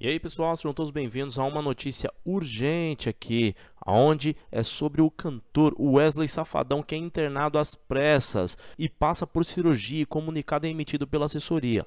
E aí pessoal, sejam todos bem-vindos a uma notícia urgente aqui, onde é sobre o cantor Wesley Safadão que é internado às pressas e passa por cirurgia e comunicado é emitido pela assessoria.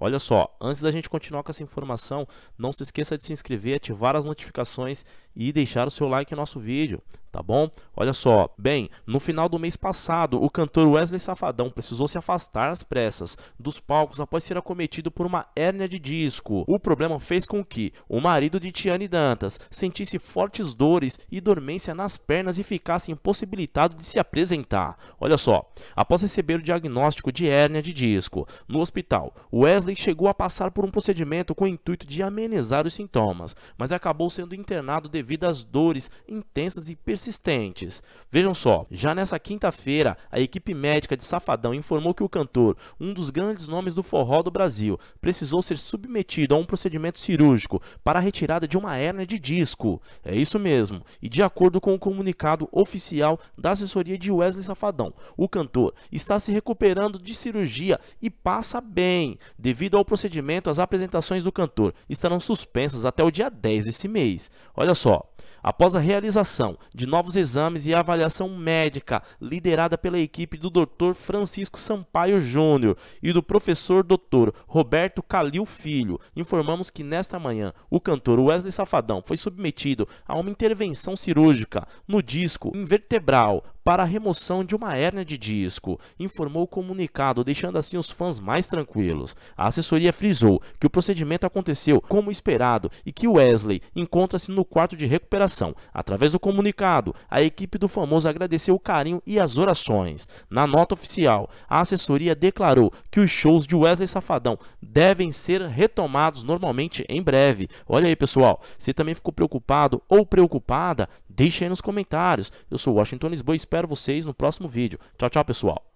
Olha só, antes da gente continuar com essa informação, não se esqueça de se inscrever, ativar as notificações e deixar o seu like no nosso vídeo, tá bom? Olha só, bem, no final do mês passado, o cantor Wesley Safadão precisou se afastar às pressas dos palcos após ser acometido por uma hérnia de disco. O problema fez com que o marido de Tiane Dantas sentisse fortes dores e dormência nas pernas e ficasse impossibilitado de se apresentar. Olha só, após receber o diagnóstico de hérnia de disco no hospital, Wesley Wesley chegou a passar por um procedimento com o intuito de amenizar os sintomas, mas acabou sendo internado devido às dores intensas e persistentes. Vejam só, já nessa quinta-feira, a equipe médica de Safadão informou que o cantor, um dos grandes nomes do forró do Brasil, precisou ser submetido a um procedimento cirúrgico para a retirada de uma hérnia de disco. É isso mesmo, e de acordo com o comunicado oficial da assessoria de Wesley Safadão, o cantor está se recuperando de cirurgia e passa bem, devido Devido ao procedimento, as apresentações do cantor estarão suspensas até o dia 10 desse mês. Olha só, após a realização de novos exames e avaliação médica liderada pela equipe do Dr. Francisco Sampaio Júnior e do professor Dr. Roberto Calil Filho, informamos que nesta manhã o cantor Wesley Safadão foi submetido a uma intervenção cirúrgica no disco invertebral para a remoção de uma hérnia de disco, informou o comunicado, deixando assim os fãs mais tranquilos. A assessoria frisou que o procedimento aconteceu como esperado e que Wesley encontra-se no quarto de recuperação. Através do comunicado, a equipe do famoso agradeceu o carinho e as orações. Na nota oficial, a assessoria declarou que os shows de Wesley Safadão devem ser retomados normalmente em breve. Olha aí, pessoal, você também ficou preocupado ou preocupada? Deixe aí nos comentários. Eu sou o Washington Lisboa e espero vocês no próximo vídeo. Tchau, tchau, pessoal.